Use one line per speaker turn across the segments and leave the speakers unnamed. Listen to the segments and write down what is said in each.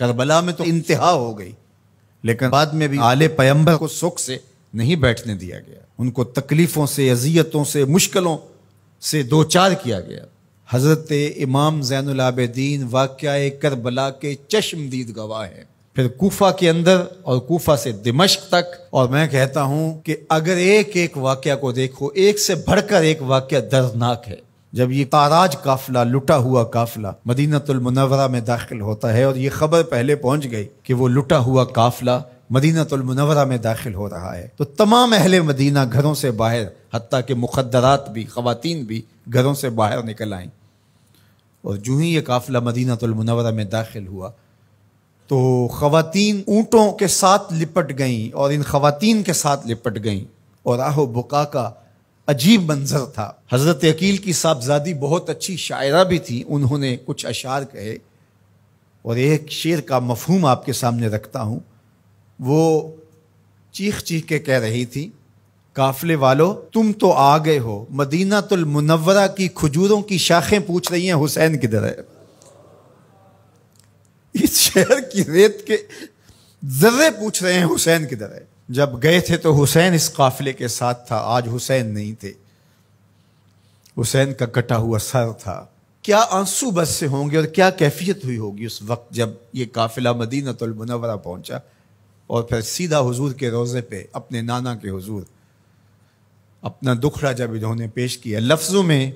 Karbala में तो इंतहा हो गई लेकिन बाद में भी आले पैम्बर को सुख से नहीं बैठने दिया गया उनको तकलीफ़ों से अजियतों से मुश्किलों से दो चार किया गया हज़रत इमाम जैनलाबद्दीन वाक़ करबला के चश्मदीद गवाह हैं फिर कोफा के अंदर और कोफा से दिमश तक और मैं कहता हूं कि अगर एक एक वाक्य को देखो एक से बढ़कर एक वाक्य दर्दनाक है जब ये ताराज काफिला लुटा हुआ काफिला मदीनतुलमनवरा में दाखिल होता है और ये खबर पहले पहुंच गई कि वो लुटा हुआ काफिला मदीनतुलमनवरा में दाखिल हो रहा है तो तमाम अहल मदीना घरों से बाहर हती के मुखदरात भी ख़वान भी घरों से बाहर निकल आई और जूँ ही ये काफिला मदीनतुलमनवरा में दाखिल हुआ तो ख़वान ऊँटों के साथ लिपट गईं और इन ख़वान के साथ लिपट गईं और आहो बुका का अजीब मंजर था हजरत अकील की साहबजादी बहुत अच्छी शायरा भी थी उन्होंने कुछ अशार कहे और एक शेर का मफहूम आपके सामने रखता हूँ वो चीख चीख के कह रही थी काफले वालों तुम तो आ गए हो मदीना तुल मुनवरा की खजूरों की शाखें पूछ रही हैं हुसैन किधर है इस शहर की रेत के जर्रे पूछ रहे हैं हुसैन किधर है जब गए थे तो हुसैन इस काफिले के साथ था आज हुसैन नहीं थे हुसैन का कटा हुआ सर था क्या आंसू बस से होंगे और क्या कैफियत हुई होगी उस वक्त जब ये काफिला मदीनतुलमनवरा पहुंचा और फिर सीधा हुजूर के रोज़े पे अपने नाना के हुजूर अपना दुखड़ा जब इन्होंने पेश किया लफ्ज़ों में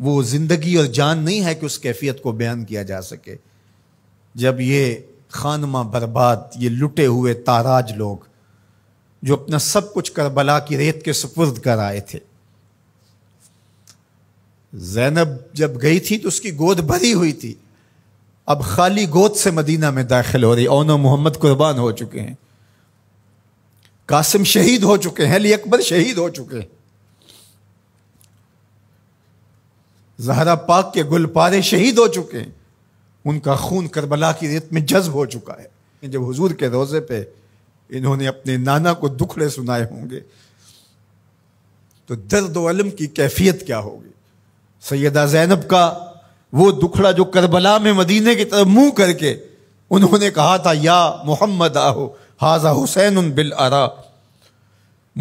वो ज़िंदगी और जान नहीं है कि उस कैफियत को बयान किया जा सके जब ये खानमा बर्बाद ये लुटे हुए ताराज लोग जो अपना सब कुछ करबला की रेत के सुपुर्द कर आए थे जैनब जब गई थी तो उसकी गोद भरी हुई थी अब खाली गोद से मदीना में दाखिल हो रही ओन मोहम्मद कुर्बान हो चुके हैं कासिम शहीद हो चुके हैं अली अकबर शहीद हो चुके हैं जहरा पाक के गुल पारे शहीद हो चुके हैं उनका खून करबला की रेत में जज्ब हो चुका है जब हुजूर के रोज़े पे इन्होंने अपने नाना को दुखड़े सुनाए होंगे तो दर्द वलम की कैफियत क्या होगी सैदा जैनब का वो दुखड़ा जो करबला में मदीने की तरफ मुंह करके उन्होंने कहा था या मोहम्मद आहो हाजा हुसैन उन बिल आरा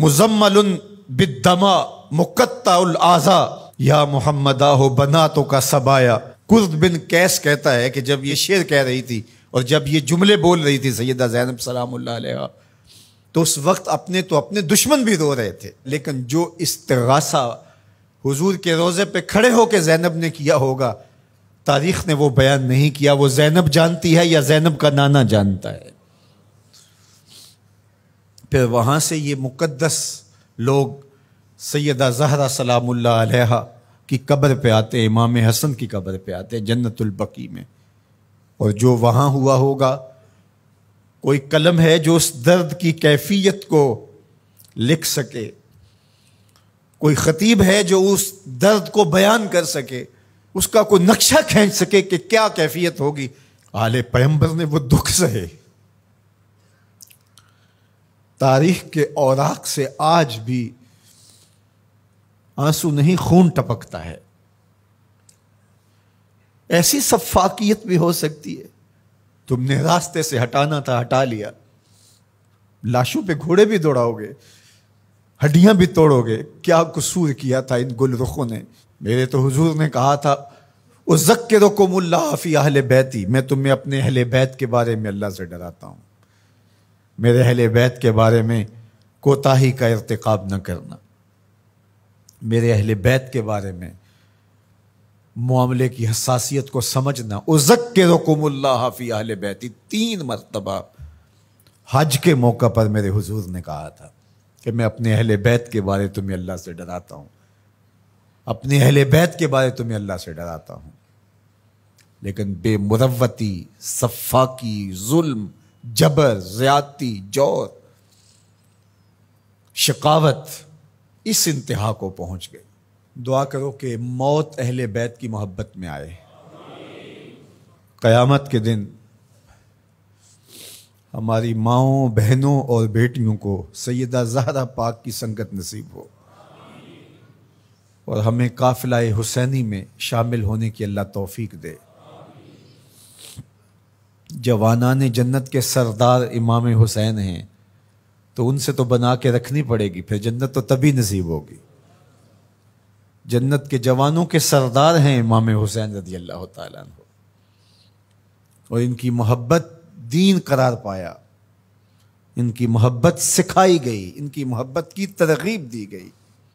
मुजम्मल उन बिदमा उल आज़ा या मोहम्मद आहो बना तो का सबाया कुर्द बिन कैस कहता है कि जब ये शेर कह रही थी और जब ये जुमले बोल रही थी सैदा जैनब सलाम तो उस वक्त अपने तो अपने दुश्मन भी रो रहे थे लेकिन जो तसा हुजूर के रोज़े पे खड़े होकर जैनब ने किया होगा तारीख ने वो बयान नहीं किया वो जैनब जानती है या जैनब का नाना जानता है फिर वहाँ से ये मुकद्दस लोग सैदा जहरा सलाम की कब्र पे आते इमाम हसन की कब्र पे आते जन्नतुलबकी में और जो वहाँ हुआ होगा कोई कलम है जो उस दर्द की कैफियत को लिख सके कोई खतीब है जो उस दर्द को बयान कर सके उसका कोई नक्शा खींच सके कि क्या कैफियत होगी आले पैम्बर ने वो दुख सहे तारीख के औराक से आज भी आंसू नहीं खून टपकता है ऐसी सफाकियत भी हो सकती है तुमने रास्ते से हटाना था हटा लिया लाशों पे घोड़े भी दौड़ाओगे हड्डियां भी तोड़ोगे क्या कसूर किया था इन गुल रुखों ने मेरे तो हुजूर ने कहा था उजक्र के मुल्ला हाफी अहल बैती मैं तुम्हें अपने अहल बैत के बारे में अल्लाह से डराता हूँ मेरे अहल बैत के बारे में कोताही का इरतकब न करना मेरे अहल बैत के बारे में मामले की हसासियत को समझना उजक के रकुमल्लाफी आहल बैती तीन मरतबा हज के मौका पर मेरे हुजूर ने कहा था कि मैं अपने अहल बैत के बारे तुम्हें अल्लाह से डराता हूँ अपने अहल बैत के बारे तुम्हें अल्लाह से डराता हूँ लेकिन बेमुरवती सफाकी जुल्म जबर ज्यादती जोर शिकावत इस इंतहा को पहुँच गई दुआ करो कि मौत अहले बैत की मोहब्बत में आए क़यामत के दिन हमारी माओ बहनों और बेटियों को सैदा जहरा पाक की संगत नसीब हो और हमें काफिलाए हुसैनी में शामिल होने की अल्लाह तौफीक दे जवानान जन्नत के सरदार इमाम हुसैन हैं तो उनसे तो बना के रखनी पड़ेगी फिर जन्नत तो तभी नसीब होगी जन्नत के जवानों के सरदार हैं इमाम हुसैन रदी अल्लाह तु और इनकी मोहब्बत दीन करार पाया इनकी मोहब्बत सिखाई गई इनकी मोहब्बत की तरगीब दी गई